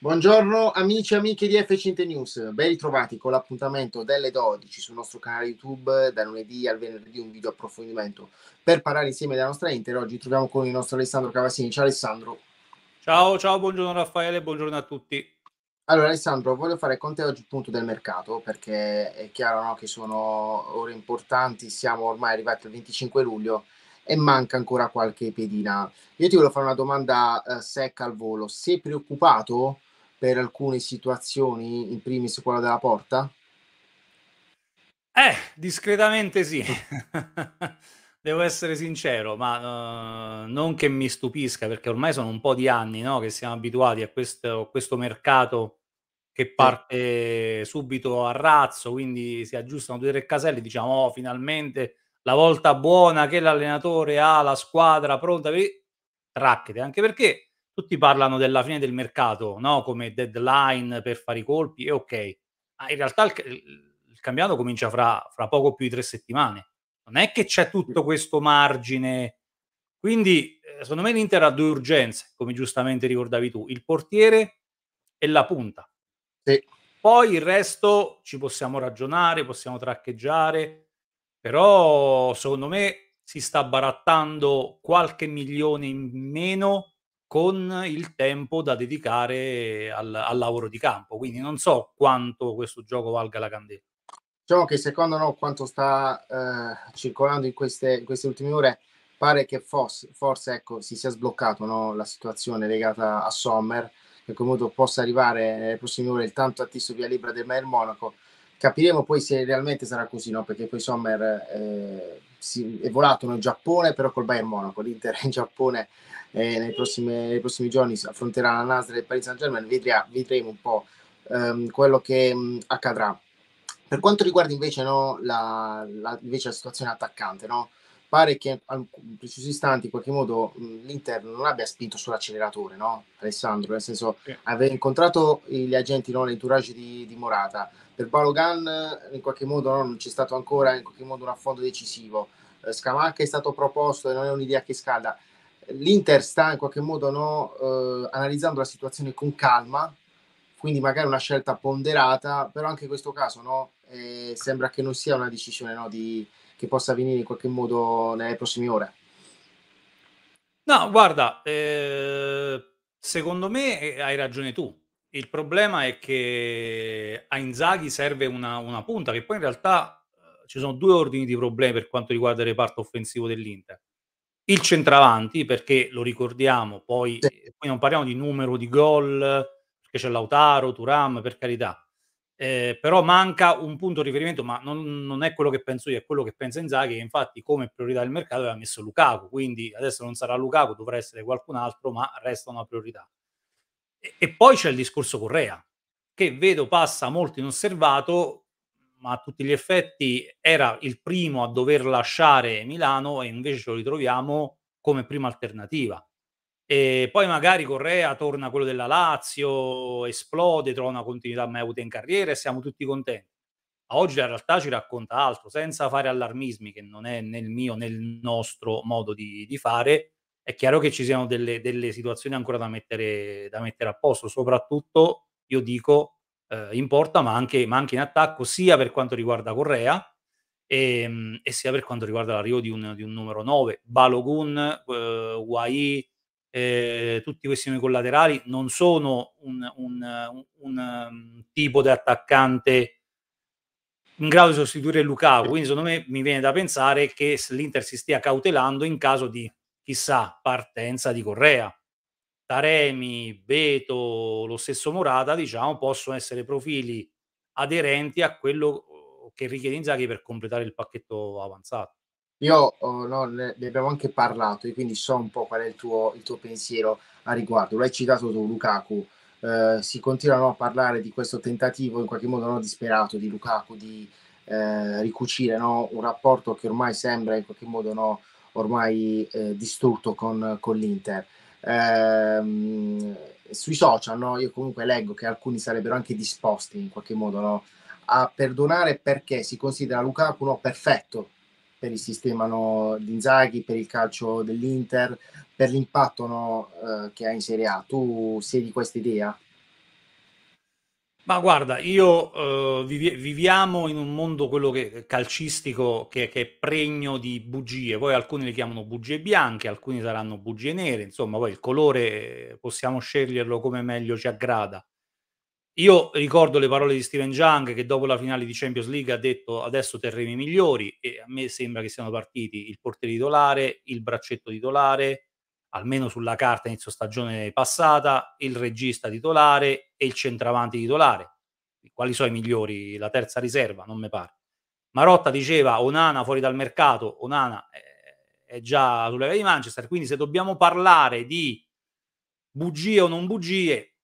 Buongiorno amici e amiche di f FC News, ben ritrovati con l'appuntamento delle 12 sul nostro canale YouTube, da lunedì al venerdì un video approfondimento per parlare insieme della nostra Inter. Oggi troviamo con il nostro Alessandro Cavassini. Ciao Alessandro. Ciao, ciao, buongiorno Raffaele, buongiorno a tutti. Allora Alessandro, voglio fare con te oggi il punto del mercato perché è chiaro no, che sono ore importanti, siamo ormai arrivati al 25 luglio e manca ancora qualche pedina. Io ti voglio fare una domanda eh, secca al volo, sei preoccupato? per alcune situazioni, in primis quella della porta? Eh, discretamente sì. Devo essere sincero, ma uh, non che mi stupisca, perché ormai sono un po' di anni no, che siamo abituati a questo, questo mercato che parte sì. subito a razzo, quindi si aggiustano due o tre caselle, diciamo, oh, finalmente la volta buona che l'allenatore ha la squadra pronta, per... racchete, anche perché tutti parlano della fine del mercato, no? come deadline per fare i colpi, e ok, ma in realtà il, il campionato comincia fra, fra, poco più di tre settimane, non è che c'è tutto questo margine, quindi eh, secondo me l'Inter ha due urgenze, come giustamente ricordavi tu, il portiere e la punta. Sì. Poi il resto ci possiamo ragionare, possiamo traccheggiare, però secondo me si sta barattando qualche milione in meno con il tempo da dedicare al, al, lavoro di campo. Quindi non so quanto questo gioco valga la candela. Diciamo che secondo noi quanto sta eh, circolando in queste, in queste, ultime ore pare che fosse, forse ecco, si sia sbloccato no, la situazione legata a Sommer che comunque possa arrivare nelle prossime ore il tanto atteso via Libra del Mayer Monaco. Capiremo poi se realmente sarà così, no? perché poi Sommer eh, si, è volato in Giappone, però col Bayern Monaco, l'Inter in Giappone eh, nei, prossimi, nei, prossimi, giorni affronterà la Nasr e il Paris Saint Germain, vedremo un po' ehm, quello che mh, mm, accadrà. Per quanto riguarda invece, no, la, la, invece la, situazione attaccante, no? pare che in precisi istanti in qualche modo mh, mm, l'Inter non abbia spinto sull'acceleratore, no? Alessandro, nel senso sì. aveva incontrato gli agenti, no, l'entourage di, di Morata, per Balogan in qualche modo no, non c'è stato ancora in qualche modo un affondo decisivo, eh, Scamacca è stato proposto e non è un'idea che scalda, l'Inter sta in qualche modo no, eh, analizzando la situazione con calma, quindi magari una scelta ponderata, però anche in questo caso no, eh, sembra che non sia una decisione no, di, che possa venire in qualche modo nelle prossime ore. No, guarda, eh, secondo me eh, hai ragione tu. Il problema è che a Inzaghi serve una, una punta, che poi in realtà eh, ci sono due ordini di problemi per quanto riguarda il reparto offensivo dell'Inter il centravanti, perché lo ricordiamo, poi, sì. poi eh, non parliamo di numero di gol, perché c'è Lautaro, Turam, per carità, eh, però manca un punto di riferimento, ma non, non, è quello che penso io, è quello che pensa Inzaghi, che infatti come priorità del mercato aveva messo Lukaku, quindi adesso non sarà Lukaku, dovrà essere qualcun altro, ma resta una priorità. E, e poi c'è il discorso Correa, che vedo passa molto inosservato ma a tutti gli effetti era il primo a dover lasciare Milano e invece lo ritroviamo come prima alternativa. E poi magari Correa torna quello della Lazio, esplode, trova una continuità mai avuta in carriera e siamo tutti contenti. Ma oggi la realtà ci racconta altro, senza fare allarmismi, che non è nel mio, nel nostro modo di, di fare. È chiaro che ci siano delle, delle situazioni ancora da mettere, da mettere a posto, soprattutto, io dico, eh, in porta, ma anche, ma anche, in attacco, sia per quanto riguarda Correa e, ehm, e sia per quanto riguarda l'arrivo di un, di un numero 9. Balogun, eh, Wai, eh, tutti questi nuovi collaterali non sono un, un, un mm, tipo di attaccante in grado di sostituire Lukaku. Quindi, secondo me, mi viene da pensare che l'Inter si stia cautelando in caso di chissà partenza di Correa. Taremi, Beto, lo stesso Morata, diciamo, possono essere profili aderenti a quello uh, che richiede Inzaghi per completare il pacchetto avanzato. Io oh, no, ne, abbiamo anche parlato e quindi so un po' qual è il tuo, il tuo pensiero a riguardo. L'hai citato tu, Lukaku. Eh, si continuano a parlare di questo tentativo in qualche modo no, disperato di Lukaku di eh, ricucire no, un rapporto che ormai sembra in qualche modo ormai eh, distrutto con, con l'Inter ehm, sui social, no? io comunque leggo che alcuni sarebbero anche disposti in qualche modo no? a perdonare perché si considera Lukaku no, perfetto per il sistema no, di Inzaghi, per il calcio dell'Inter, per l'impatto no, eh, che ha in Serie A. Tu sei di questa idea? Ma guarda, io eh, vivi- viviamo in un mondo quello che, calcistico che, che, è pregno di bugie, poi alcuni le chiamano bugie bianche, alcuni saranno bugie nere, insomma poi il colore possiamo sceglierlo come meglio ci aggrada. Io ricordo le parole di Steven Jung che dopo la finale di Champions League ha detto adesso terreni migliori e a me sembra che siano partiti il portiere titolare, il braccetto titolare, almeno sulla carta inizio stagione passata, il regista titolare e il centravanti titolare. Quali sono i migliori? La terza riserva, non mi pare. Marotta diceva Onana fuori dal mercato, Onana eh, è già sulla di Manchester, quindi se dobbiamo parlare di bugie o non bugie,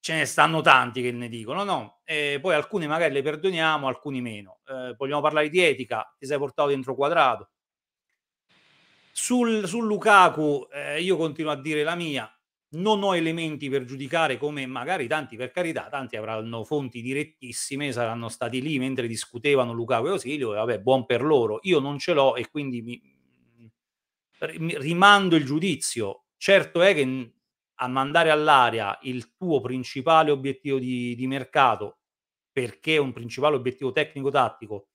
ce ne stanno tanti che ne dicono, no? E poi alcune magari le perdoniamo, alcuni meno. Eh, vogliamo parlare di etica, ti sei portato dentro quadrato, sul, sul Lukaku eh, io continuo a dire la mia, non ho elementi per giudicare come magari tanti, per carità, tanti avranno fonti direttissime, saranno stati lì mentre discutevano Lukaku e Osilio e vabbè, buon per loro. Io non ce l'ho e quindi mi, rimando il giudizio. Certo è che a mandare all'aria il tuo principale obiettivo di, di mercato, perché è un principale obiettivo tecnico-tattico,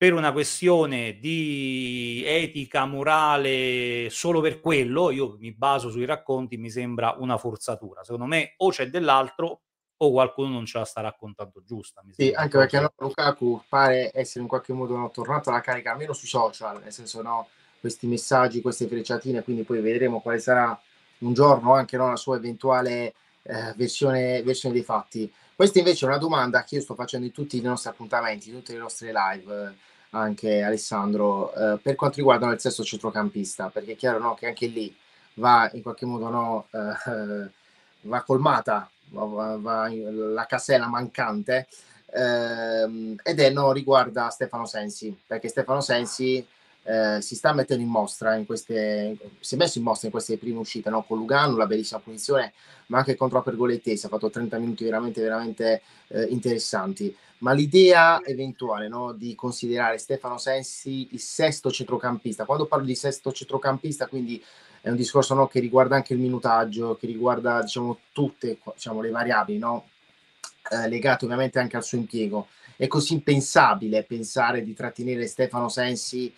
per una questione di etica, morale, solo per quello, io mi baso sui racconti, mi sembra una forzatura. Secondo me o c'è dell'altro o qualcuno non ce la sta raccontando giusta. sì, anche perché allora Lukaku pare essere in qualche modo tornato alla carica almeno sui social, nel senso no, questi messaggi, queste frecciatine, quindi poi vedremo quale sarà un giorno anche no, la sua eventuale eh, versione, versione dei fatti. Questa invece è una domanda che io sto facendo in tutti i nostri appuntamenti, in tutte le nostre live anche Alessandro, eh, per quanto riguarda il sesto centrocampista, perché è chiaro no, che anche lì va in qualche modo no, eh, va colmata va, va la casella mancante ehm, ed è no, riguarda Stefano Sensi, perché Stefano Sensi eh, si sta mettendo in mostra in queste, si è messo in mostra in queste prime uscite no? con Lugano, la bellissima punizione, ma anche contro la Pergolettese, ha fatto 30 minuti veramente, veramente eh, interessanti. Ma l'idea eventuale no? di considerare Stefano Sensi il sesto centrocampista, quando parlo di sesto centrocampista, quindi è un discorso no? che riguarda anche il minutaggio, che riguarda diciamo, tutte diciamo, le variabili, no? Eh, legate ovviamente anche al suo impiego. È così impensabile pensare di trattenere Stefano Sensi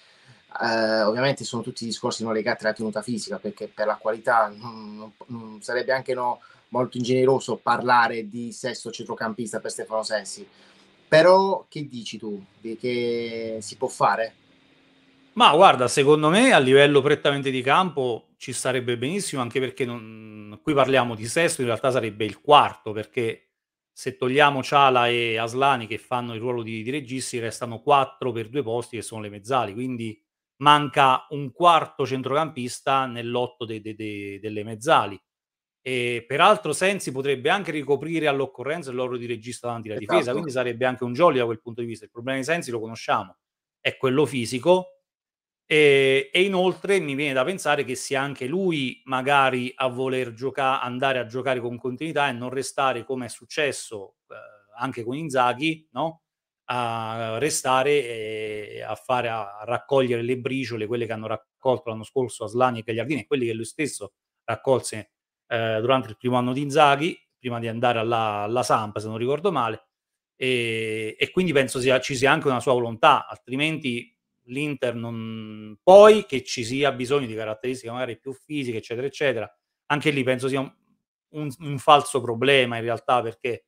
eh, ovviamente sono tutti discorsi non legati alla tenuta fisica, perché per la qualità non, non, sarebbe anche no, molto ingeneroso parlare di sesto centrocampista per Stefano Sensi. Però che dici tu? Di che si può fare? Ma guarda, secondo me a livello prettamente di campo ci starebbe benissimo, anche perché non... qui parliamo di sesto, in realtà sarebbe il quarto, perché se togliamo Ciala e Aslani che fanno il ruolo di, di registi, restano quattro per due posti che sono le mezzali, quindi manca un quarto centrocampista nell'otto de, de, de, delle mezzali. E peraltro Sensi potrebbe anche ricoprire all'occorrenza il loro di regista davanti alla esatto. difesa, quindi sarebbe anche un jolly da quel punto di vista. Il problema di Sensi lo conosciamo, è quello fisico e, e inoltre mi viene da pensare che sia anche lui magari a voler gioca- andare a giocare con continuità e non restare come è successo eh, anche con Inzaghi, no? a restare e eh, a fare a raccogliere le briciole, quelle che hanno raccolto l'anno scorso Aslani e Cagliardini, e quelli che lui stesso raccolse eh, durante il primo anno di Inzaghi, prima di andare alla, alla Sampa, se non ricordo male. E, e quindi penso sia, ci sia anche una sua volontà, altrimenti l'Inter non... Poi che ci sia bisogno di caratteristiche magari più fisiche, eccetera, eccetera, anche lì penso sia un, un, un falso problema in realtà perché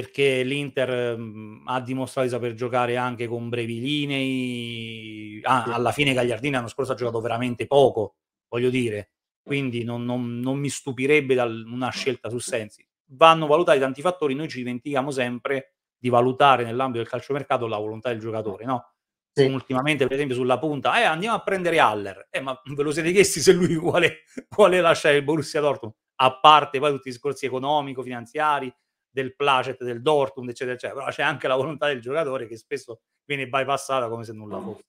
perché l'Inter mh, ha dimostrato di saper giocare anche con brevi linee. Ah, Alla fine Gagliardini l'anno scorso ha giocato veramente poco, voglio dire. Quindi non, non, non mi stupirebbe da una scelta su Sensi. Vanno valutati tanti fattori, noi ci dimentichiamo sempre di valutare nell'ambito del calciomercato la volontà del giocatore, no? Sì. Ultimamente, per esempio, sulla punta, eh, andiamo a prendere Haller. Eh, ma ve lo siete chiesti se lui vuole, vuole lasciare il Borussia Dortmund? A parte poi tutti i discorsi economico-finanziari, del Placet, del Dortmund, eccetera, eccetera. Però c'è anche la volontà del giocatore che spesso viene bypassata come se nulla mm. fosse.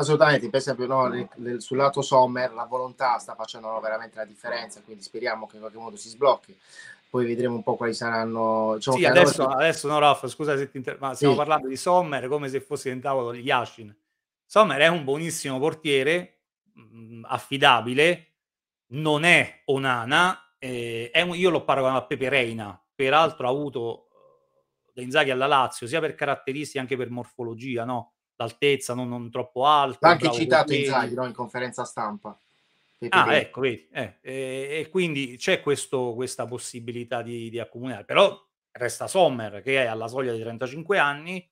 Assolutamente, per esempio no, sul lato Sommer la volontà sta facendo veramente la differenza, quindi speriamo che in qualche modo si sblocchi. Poi vedremo un po' quali saranno. Diciamo sì, adesso, allora... adesso, no, Raf, scusa se ti interrompo, ma stiamo sì. parlando di Sommer come se fosse in tavolo gli Yashin. Sommer è un buonissimo portiere, mh, mm, affidabile, non è Onana, eh, è un, io l'ho paragonato a Pepe Reina peraltro ha avuto eh, da Inzaghi alla Lazio, sia per caratteristiche anche per morfologia, no? L'altezza non, non troppo alta. L'ha anche citato Portieri. Inzaghi no? in conferenza stampa. Ah, Pepe. ecco, vedi. Eh, eh, e quindi c'è questo, questa possibilità di, di accomunare. Però resta Sommer, che è alla soglia dei 35 anni,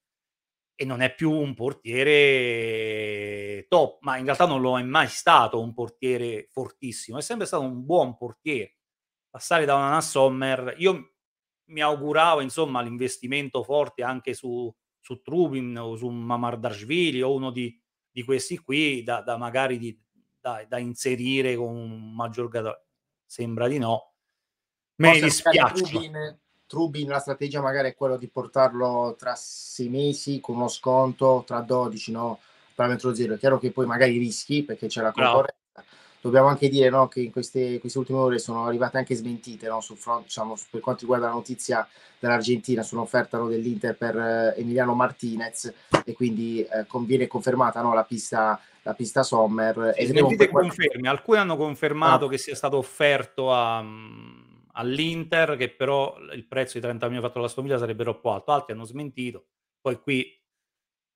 e non è più un portiere top, ma in realtà non lo è mai stato un portiere fortissimo, è sempre stato un buon portiere. Passare da una Sommer, io mi auguravo insomma l'investimento forte anche su, su Trubin o su Mamardarshvili o uno di, di questi qui da, da magari di, da, da, inserire con un maggior grado sembra di no me ne dispiace Trubin, Trubin la strategia magari è quella di portarlo tra sei mesi con uno sconto tra 12 no parametro zero è chiaro che poi magari rischi perché c'è la concorrenza Bravo dobbiamo anche dire no, che in queste, queste, ultime ore sono arrivate anche smentite no, front, diciamo, per quanto riguarda la notizia dell'Argentina sull'offerta no, dell'Inter per eh, Emiliano Martinez e quindi eh, con, viene confermata la pista la pista Sommer sì, e smentite qualche... alcuni hanno confermato ah. che sia stato offerto a, mm, all'Inter che però il prezzo di 30 milioni fatto dalla Stomiglia sarebbe troppo alto, altri hanno smentito poi qui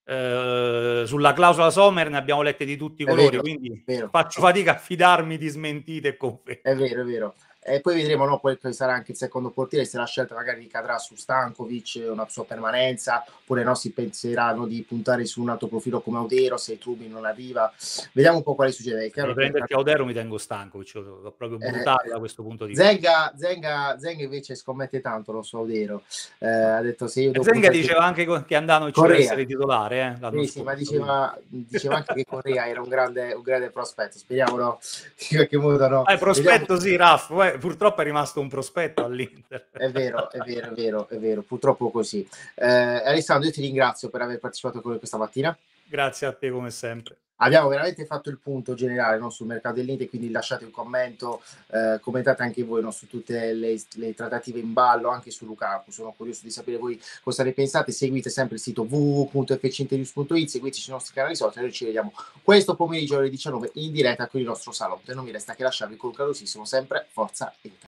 eh, sulla clausola Sommer ne abbiamo lette di tutti i colori, vero, quindi faccio fatica a fidarmi di smentite e conferme. È vero, è vero. E poi vedremo no, quel che sarà anche il secondo portiere, se la scelta magari ricadrà su Stankovic, eh, una sua permanenza, oppure no, si penseranno di puntare su un altro profilo come Audero, se Trubin non arriva. Vediamo un po' quale succede. Chiaro per prenderti Audero mi tengo Stankovic, l'ho proprio eh, buttato eh, da questo punto di vista. Zenga, Zenga, Zenga invece scommette tanto lo so Audero, eh, ha detto se io... Zenga puntare... diceva anche che Andano ci deve essere titolare. Eh, sì, sì, ma diceva, diceva anche che Correa era un grande, un grande prospetto, speriamo no, in qualche modo no. Eh, prospetto Vediamo... sì, Raff, cioè, purtroppo è rimasto un prospetto all'Inter. È vero, è vero, è vero, è vero, purtroppo così. Eh, Alessandro, io ti ringrazio per aver partecipato con noi questa mattina. Grazie a te come sempre. Abbiamo veramente fatto il punto generale no, sul mercato dell'Inter, quindi lasciate un commento, eh, commentate anche voi no, su tutte le, le, trattative in ballo, anche su Lukaku. Sono curioso di sapere voi cosa ne pensate. Seguite sempre il sito www.fcinterviews.it, seguiteci sui nostri canali social. Noi ci vediamo questo pomeriggio alle 19 in diretta con il nostro salotto. E non mi resta che lasciarvi col calosissimo sempre Forza Inter.